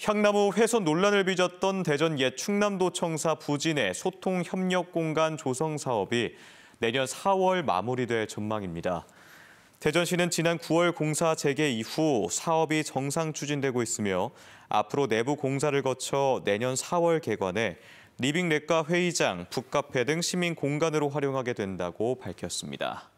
향나무 훼손 논란을 빚었던 대전 옛 충남도청사 부진의 소통협력공간 조성 사업이 내년 4월 마무리될 전망입니다. 대전시는 지난 9월 공사 재개 이후 사업이 정상 추진되고 있으며 앞으로 내부 공사를 거쳐 내년 4월 개관에 리빙 렉과 회의장, 북카페 등 시민 공간으로 활용하게 된다고 밝혔습니다.